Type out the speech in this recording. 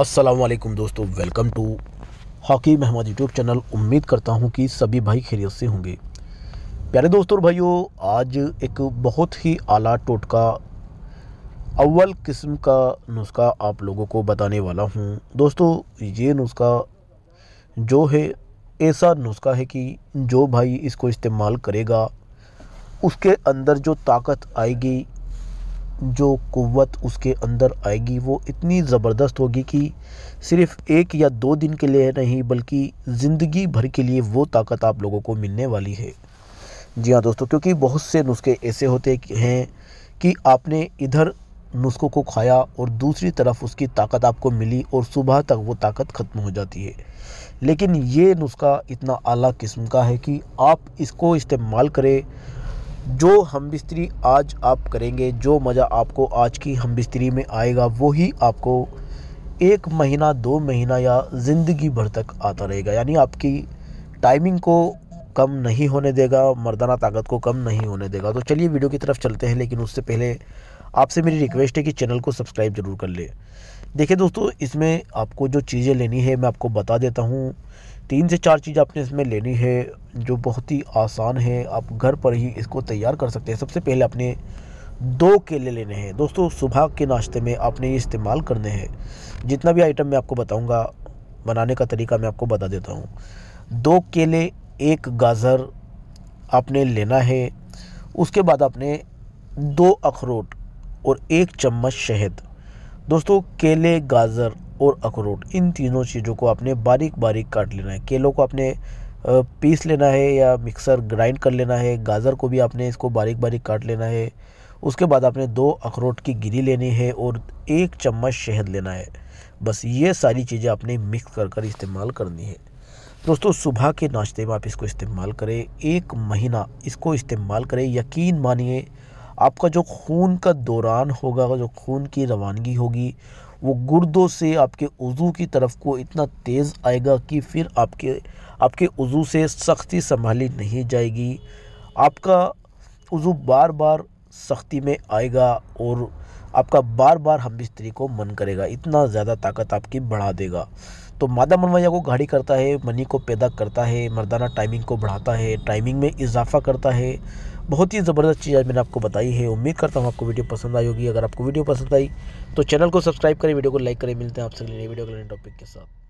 असलम दोस्तों welcome to हॉकी Mohammad YouTube channel उम्मीद करता हूँ कि सभी भाई खैरियत से होंगे प्यारे दोस्तों और भाइयों आज एक बहुत ही आला टोटका अव्वल किस्म का नुस्खा आप लोगों को बताने वाला हूँ दोस्तों ये नुस्खा जो है ऐसा नुस्खा है कि जो भाई इसको इस्तेमाल करेगा उसके अंदर जो ताकत आएगी जो क़ुत उसके अंदर आएगी वो इतनी ज़बरदस्त होगी कि सिर्फ़ एक या दो दिन के लिए नहीं बल्कि ज़िंदगी भर के लिए वो ताकत आप लोगों को मिलने वाली है जी हाँ दोस्तों क्योंकि बहुत से नुस्खे ऐसे होते हैं कि आपने इधर नुस्खों को खाया और दूसरी तरफ उसकी ताकत आपको मिली और सुबह तक वो ताकत ख़त्म हो जाती है लेकिन ये नुस्खा इतना आला किस्म का है कि आप इसको इस्तेमाल करें जो हम बिस्तरी आज आप करेंगे जो मज़ा आपको आज की हम बिस्तरी में आएगा वही आपको एक महीना दो महीना या ज़िंदगी भर तक आता रहेगा यानी आपकी टाइमिंग को कम नहीं होने देगा मर्दाना ताकत को कम नहीं होने देगा तो चलिए वीडियो की तरफ चलते हैं लेकिन उससे पहले आपसे मेरी रिक्वेस्ट है कि चैनल को सब्सक्राइब ज़रूर कर ले देखिए दोस्तों इसमें आपको जो चीज़ें लेनी है मैं आपको बता देता हूँ तीन से चार चीज़ आपने इसमें लेनी है जो बहुत ही आसान है आप घर पर ही इसको तैयार कर सकते हैं सबसे पहले आपने दो केले लेने हैं दोस्तों सुबह के नाश्ते में आपने ये इस्तेमाल करने हैं जितना भी आइटम मैं आपको बताऊंगा बनाने का तरीका मैं आपको बता देता हूँ दो केले एक गाजर आपने लेना है उसके बाद आपने दो अखरोट और एक चम्मच शहद दोस्तों केले गाजर और अखरोट इन तीनों चीज़ों को आपने बारीक बारीक काट लेना है केलों को आपने पीस लेना है या मिक्सर ग्राइंड कर लेना है गाजर को भी आपने इसको बारीक बारीक काट लेना है उसके बाद आपने दो अखरोट की गिरी लेनी है और एक चम्मच शहद लेना है बस ये सारी चीज़ें आपने मिक्स कर कर इस्तेमाल करनी है दोस्तों सुबह के नाश्ते में आप इसको इस्तेमाल करें एक महीना इसको इस्तेमाल करें यकीन मानिए आपका जो खून का दौरान होगा जो खून की रवानगी होगी वो गुर्दों से आपके उज़ू की तरफ को इतना तेज़ आएगा कि फिर आपके आपके उज़ू से सख्ती संभाली नहीं जाएगी आपका उज़ू बार बार सख्ती में आएगा और आपका बार बार हम बिस्तरी को मन करेगा इतना ज़्यादा ताकत आपकी बढ़ा देगा तो मादा मनवाया को गाड़ी करता है मनी को पैदा करता है मर्दाना टाइमिंग को बढ़ाता है टाइमिंग में इजाफा करता है बहुत ही ज़बरदस्त चीज़ आज मैंने आपको बताई है उम्मीद करता हूँ आपको वीडियो पसंद आई होगी अगर आपको वीडियो पसंद आई तो चैनल को सब्सक्राइब करें वीडियो को लाइक करें मिलते हैं आपसे नई वीडियो के नए टॉपिक के साथ